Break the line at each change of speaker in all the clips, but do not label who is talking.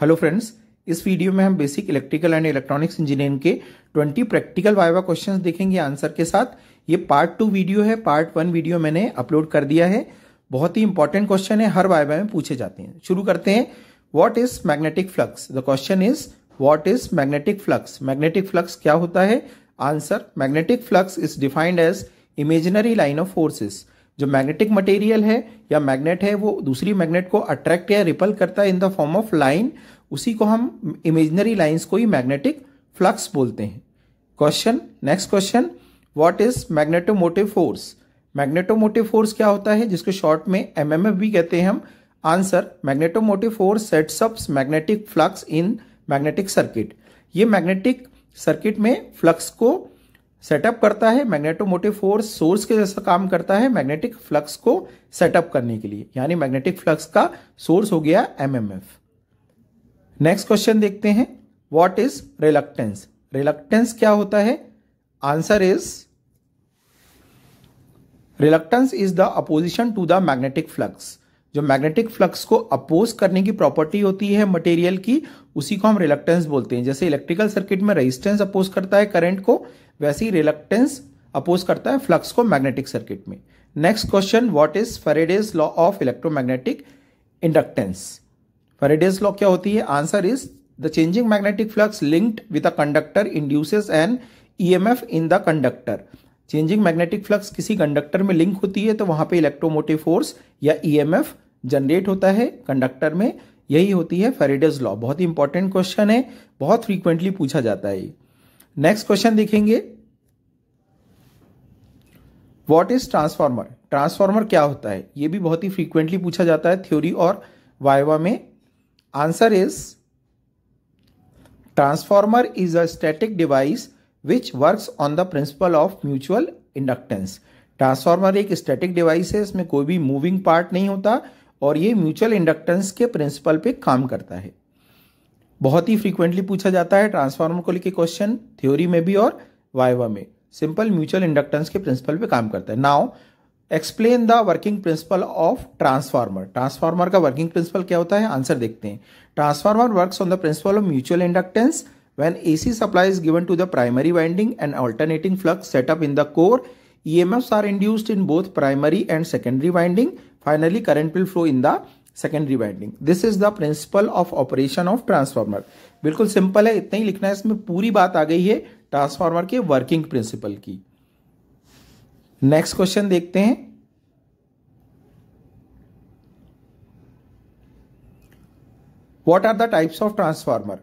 Hello friends इस video में हम basic electrical and electronics engineering के 20 प्रैक्टिकल वाइवा क्वेश्चंस देखेंगे आंसर के साथ ये पार्ट टू वीडियो है पार्ट वन वीडियो मैंने अपलोड कर दिया है बहुत ही इंपॉर्टेंट क्वेश्चन है हर वाइवा में पूछे जाते हैं शुरू करते हैं what is magnetic flux the question is what is magnetic flux magnetic flux क्या होता है answer magnetic flux is defined as imaginary line of forces जो मैग्नेटिक मटेरियल है या मैग्नेट है वो दूसरी मैग्नेट को अट्रैक्ट या रिपल करता है in the form of line उसी को हम इमेजनरी लाइंस को ही मैग्नेटिक फ्लक्स बोलते हैं question next question what is magnetomotive force magnetomotive force क्या होता है जिसको शॉर्ट में एफ भी कहते हैं हम answer magnetomotive force sets up magnetic flux in magnetic circuit ये मैग्नेटिक सर्किट में फ्लक्स को सेटअप करता है मैग्नेटोमोटिव फोर्स सोर्स के जैसा काम करता है मैग्नेटिक फ्लक्स को सेटअप करने के लिए यानी मैग्नेटिक फ्लक्स का सोर्स हो गया एमएमएफ नेक्स्ट क्वेश्चन देखते हैं व्हाट इज रिलक्टेंस रिलक्टेंस क्या होता है answer is reluctance is the opposition to the magnetic flux जो मैग्नेटिक फ्लक्स को अपोज करने की प्रॉपर्टी होती है मटेरियल की उसी को हम रिलक्टेंस बोलते हैं जैसे इलेक्ट्रिकल सर्किट में रेजिस्टेंस अपोज करता है करंट को वैसे ही रिलक्टेंस अपोज करता है फ्लक्स को मैग्नेटिक सर्किट में next question what is Faraday's law of electromagnetic inductance Faraday's law क्या होती है answer is the changing magnetic flux linked with a conductor induces an EMF in the conductor changing magnetic flux किसी conductor में link होती है तो वहां पे इलेक्ट्रोमोटिव फोर्स या ईएमएफ e जनरेट होता है कंडक्टर में यही होती है फेरेडेज लॉ बहुत ही इंपॉर्टेंट क्वेश्चन है बहुत फ्रीक्वेंटली पूछा जाता है नेक्स्ट क्वेश्चन देखेंगे व्हाट इज ट्रांसफार्मर ट्रांसफार्मर क्या होता है यह भी बहुत ही फ्रीक्वेंटली पूछा जाता है थ्योरी और वायवा में answer is transformer is a static device which works on the principle of mutual inductance transformer एक स्टैटिक डिवाइस है इसमें कोई भी मूविंग पार्ट नहीं होता और ये म्यूचुअल इंडक्टेंस के प्रिंसिपल पे काम करता है बहुत ही फ्रीक्वेंटली पूछा जाता है ट्रांसफार्मर को लेके क्वेश्चन थ्योरी में भी और वाइवा में सिंपल म्यूचुअल इंडक्टेंस के प्रिंसिपल पे काम करता है now explain the working principle of transformer transformer का वर्किंग प्रिंसिपल क्या होता है आंसर देखते हैं transformer work on the principle of mutual inductance C supply is given to the primary winding and alternating flux set up in the core E M F are induced in both primary and secondary winding finally current will flow in the secondary winding this is the principle of operation of transformer बिल्कुल simple है इतना ही लिखना है इसमें पूरी बात आ गई है ट्रांसफार्मर के वर्किंग प्रिंसिपल की नेक्स्ट क्वेश्चन देखते हैं what are the types of transformer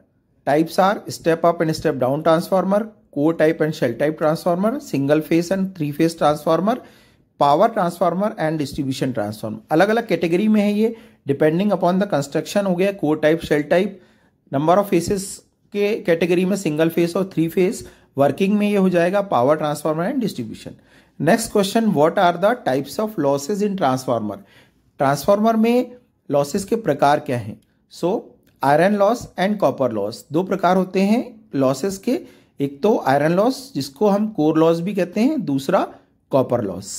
types are step up and step down transformer core type and shell type transformer single phase and three phase transformer power transformer and distribution transformer अलग अलग category में है ये depending upon the construction हो गया core type shell type number of phases के category में single phase और थ्री फेस वर्किंग में ये हो जाएगा power transformer and distribution next question what are the types of losses in transformer transformer में लॉसेज के प्रकार क्या हैं so iron loss and copper loss दो प्रकार होते हैं लॉसेस के एक तो आयरन लॉस जिसको हम कोर लॉस भी कहते हैं दूसरा कॉपर लॉस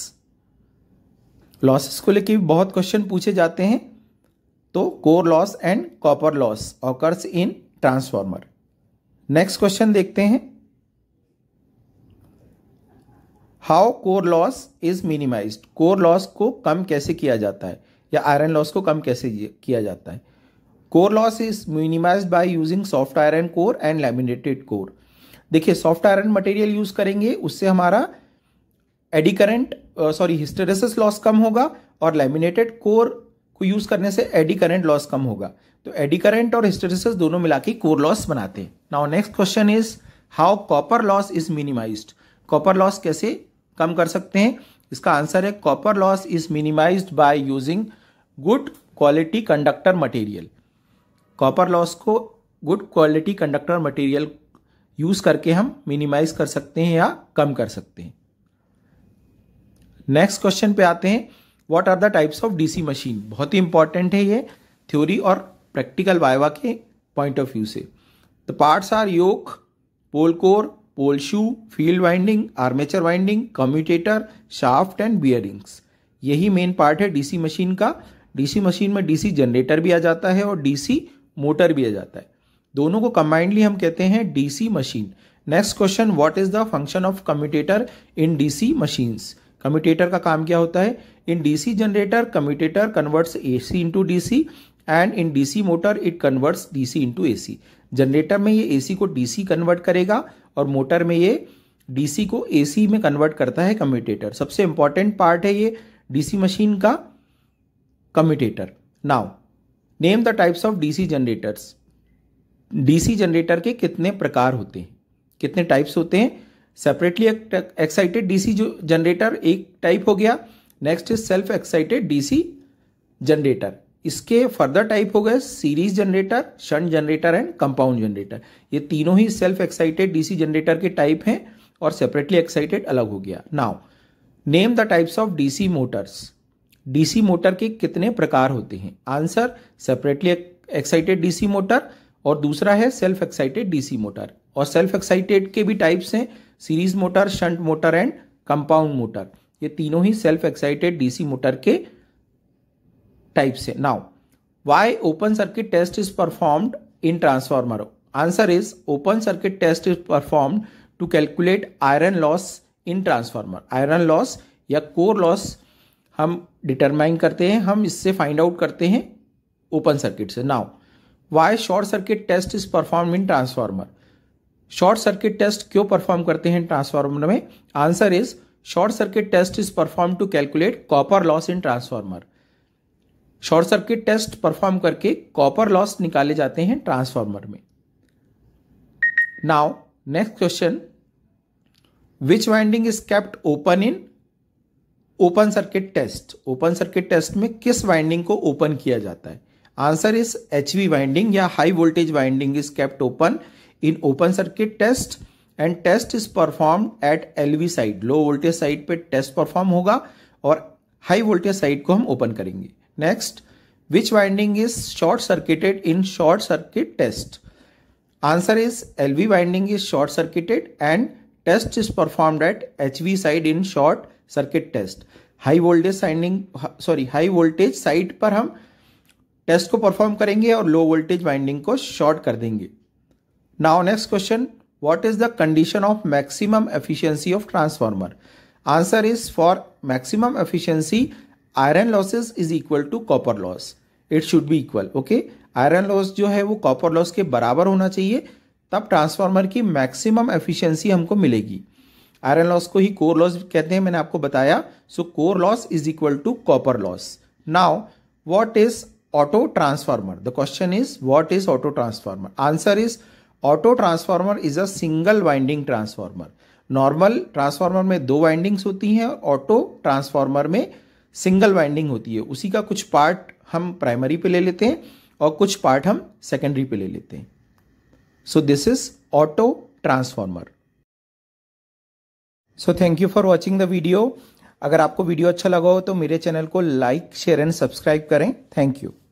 लॉसेस को लेके भी बहुत क्वेश्चन पूछे जाते हैं तो core loss and copper loss occurs in transformer next question देखते हैं how core loss is minimize core loss को कम कैसे किया जाता है या आयरन लॉस को कम कैसे किया जाता है core loss is minimize by using soft iron core and laminated core देखिए सॉफ्ट आयरन मटेरियल यूज करेंगे उससे हमारा eddy current sorry hysteresis loss कम होगा और लैमिनेटेड कोर को यूज करने से एडी करंट लॉस कम होगा तो एडी करंट और हिस्टेरेसिस दोनों मिला के कोर लॉस बनाते हैं now next question is how copper loss is minimize copper loss कैसे कम कर सकते हैं इसका आंसर है copper loss is minimize by using good quality conductor material copper loss को good quality conductor material use करके हम मिनिमाइज कर सकते हैं या कम कर सकते हैं नेक्स्ट क्वेश्चन पे आते हैं what are the types of DC machine बहुत ही इंपॉर्टेंट है ये थ्योरी और प्रैक्टिकल वायवा के पॉइंट ऑफ व्यू से the parts are yoke pole core pole shoe field winding armature winding commutator shaft and bearings यही मेन पार्ट है DC machine का डीसी मशीन में डीसी जनरेटर भी आ जाता है और डीसी मोटर भी आ जाता है दोनों को कंबाइंडली हम कहते हैं DC machine next question what is the function of commutator in DC machines commutator का काम क्या होता है in DC generator commutator converts AC into DC and in DC motor it converts DC into AC generator में ये AC को DC convert करेगा और मोटर में ये डीसी को एसी में कन्वर्ट करता है कम्यूटेटर सबसे इंपॉर्टेंट पार्ट है ये डीसी मशीन का commutator now name the types of DC generators DC generator के कितने प्रकार होते हैं कितने टाइप्स होते हैं सेपरेटली एक्साइटेड डीसी जो जनरेटर एक टाइप हो गया next is self excited DC generator इसके फर्दर टाइप हो गए series generator shunt generator and compound generator ये तीनों ही सेल्फ एक्साइटेड डीसी जनरेटर के टाइप हैं और सेपरेटली एक्साइटेड अलग हो गया now name the types of DC motors DC motor के कितने प्रकार होते हैं answer separately excited DC motor और दूसरा है सेल्फ एक्साइटेड डीसी मोटर और सेल्फ एक्साइटेड के भी टाइप्स हैं series motor shunt motor and compound motor ये तीनों ही सेल्फ एक्साइटेड डीसी मोटर के टाइप्स हैं now why open circuit test is performed in transformer answer is open circuit test is performed to calculate iron loss in transformer iron loss या core loss हम determine करते हैं हम इससे find out करते हैं ओपन सर्किट से now why short circuit test is perform in transformer short circuit test क्यों परफॉर्म करते हैं ट्रांसफार्मर में answer is short circuit test is perform to calculate copper loss in transformer short circuit test perform करके copper loss निकाले जाते हैं transformer में now next question which winding is kept open in open circuit test open circuit test में किस winding को open किया जाता है answer is H V winding या high voltage winding is kept open in open circuit test and test is perform at LV side low voltage side पे test perform होगा और हाई वोल्टेज साइड को हम open करेंगे next which winding is short circuited in short circuit test answer is L V winding is short circuited and test is performed at H V side in short circuit test high voltage siding sorry high voltage side पर हम test को perform करेंगे और low voltage winding को short कर देंगे Now next question, what is the condition of maximum efficiency of transformer? Answer is for maximum efficiency, iron losses is equal to copper loss. It should be equal, okay? Iron loss जो है वो copper loss के बराबर होना चाहिए तब transformer की maximum efficiency हमको मिलेगी आयरन लॉस को ही कोर लॉस कहते हैं मैंने आपको बताया so core loss is equal to copper loss now what is auto transformer the question is what is auto transformer answer is auto transformer is a single winding transformer normal transformer में दो windings होती हैं और auto transformer में single winding होती है उसी का कुछ पार्ट हम प्राइमरी पे ले लेते हैं और कुछ पार्ट हम सेकेंडरी पे ले लेते हैं so this is auto transformer so thank you for watching the video अगर आपको वीडियो अच्छा लगा हो तो मेरे चैनल को लाइक शेयर एंड सब्सक्राइब करें थैंक यू